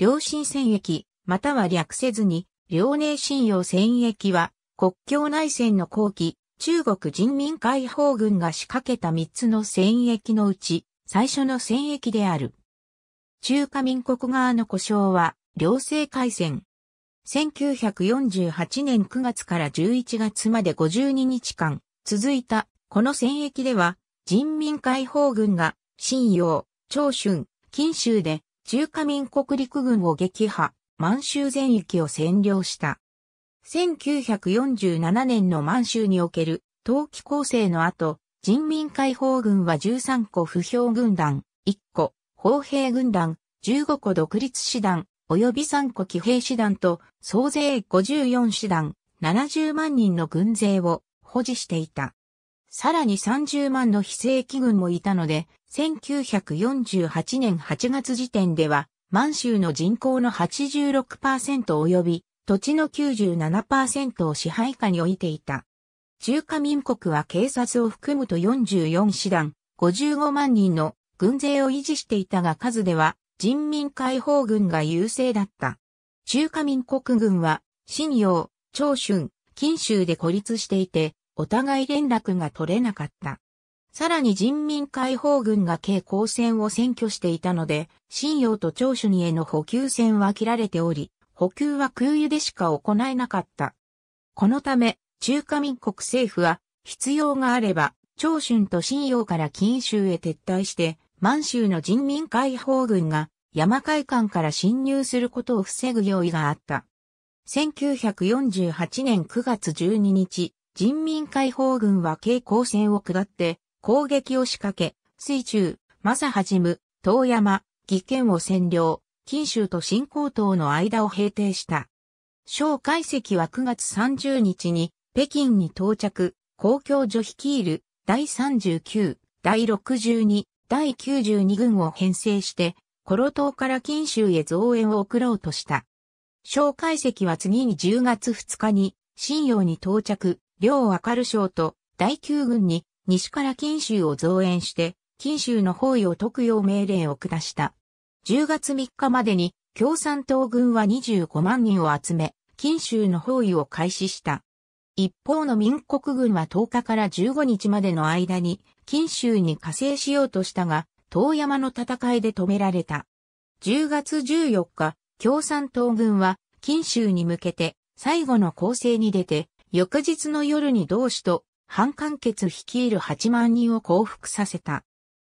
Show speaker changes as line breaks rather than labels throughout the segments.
両親戦役、または略せずに、両寧信用戦役は、国境内戦の後期、中国人民解放軍が仕掛けた3つの戦役のうち、最初の戦役である。中華民国側の故障は、両政海戦。1948年9月から11月まで52日間、続いた、この戦役では、人民解放軍が、信用、長春、金州で、中華民国陸軍を撃破、満州全域を占領した。1947年の満州における冬季構成の後、人民解放軍は13個不評軍団、1個、砲兵軍団、15個独立師団、及び3個騎兵師団と、総勢54師団、70万人の軍勢を保持していた。さらに30万の非正規軍もいたので、1948年8月時点では、満州の人口の86%及び、土地の97%を支配下に置いていた。中華民国は警察を含むと44師団、55万人の軍勢を維持していたが数では人民解放軍が優勢だった。中華民国軍は、新洋、長春、近州で孤立していて、お互い連絡が取れなかった。さらに人民解放軍が計光線を占拠していたので、新洋と長州にへの補給線は切られており、補給は空輸でしか行えなかった。このため、中華民国政府は、必要があれば、長春と新洋から近州へ撤退して、満州の人民解放軍が山海間から侵入することを防ぐ用意があった。1948年9月12日、人民解放軍は軽光線を下って、攻撃を仕掛け、水中、正はじむ、遠山、岐県を占領、金州と新高等の間を平定した。蒋介石は9月30日に北京に到着、公共所率いる第39、第62、第92軍を編成して、コロ島から金州へ増援を送ろうとした。蒋介石は次に10月2日に、新陽に到着、両明る省と第9軍に西から錦州を増援して、錦州の包囲を解くよう命令を下した。10月3日までに共産党軍は25万人を集め、錦州の包囲を開始した。一方の民国軍は10日から15日までの間に、錦州に加勢しようとしたが、遠山の戦いで止められた。10月14日、共産党軍は、錦州に向けて、最後の攻勢に出て、翌日の夜に同志と反韓決率いる8万人を降伏させた。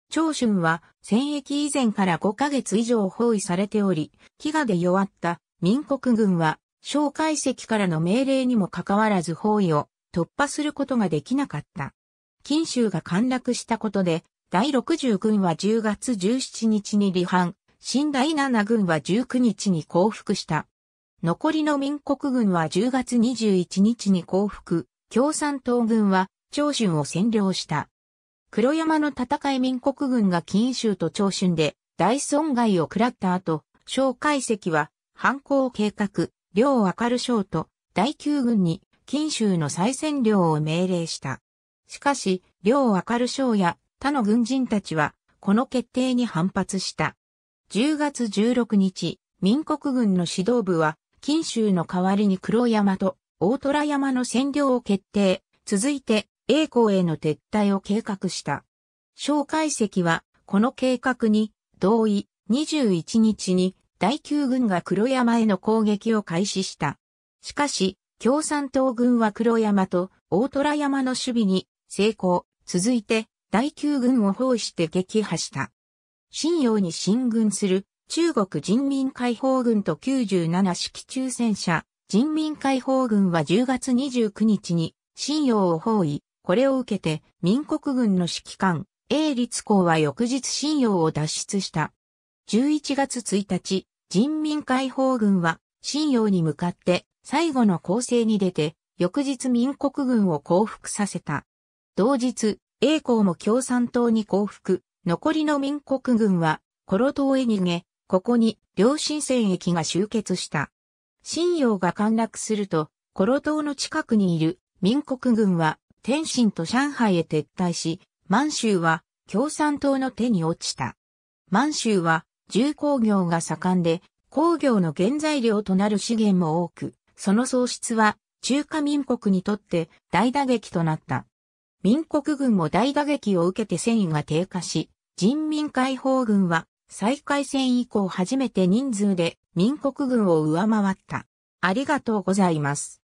長春は戦役以前から5ヶ月以上包囲されており、飢餓で弱った民国軍は、小解石からの命令にもかかわらず包囲を突破することができなかった。金州が陥落したことで、第60軍は10月17日に離反、新第7軍は19日に降伏した。残りの民国軍は10月21日に降伏、共産党軍は長春を占領した。黒山の戦い民国軍が金州と長春で大損害を食らった後、蒋介石は反抗計画、両明る将と第九軍に金州の再占領を命令した。しかし、両明る将や他の軍人たちは、この決定に反発した。10月16日、民国軍の指導部は、金州の代わりに黒山と大虎山の占領を決定、続いて栄光への撤退を計画した。蒋介石は、この計画に、同意、21日に、第九軍が黒山への攻撃を開始した。しかし、共産党軍は黒山と大虎山の守備に成功、続いて第九軍を包囲して撃破した。新洋に進軍する中国人民解放軍と97式中戦車人民解放軍は10月29日に、新洋を包囲、これを受けて、民国軍の指揮官、英立港は翌日新洋を脱出した。11月1日、人民解放軍は、新洋に向かって、最後の攻勢に出て、翌日民国軍を降伏させた。同日、英公も共産党に降伏、残りの民国軍は、コロ島へ逃げ、ここに、両親戦役が集結した。信用が陥落すると、コロ島の近くにいる民国軍は天津と上海へ撤退し、満州は共産党の手に落ちた。満州は重工業が盛んで、工業の原材料となる資源も多く、その喪失は中華民国にとって大打撃となった。民国軍も大打撃を受けて戦意が低下し、人民解放軍は再開戦以降初めて人数で民国軍を上回った。ありがとうございます。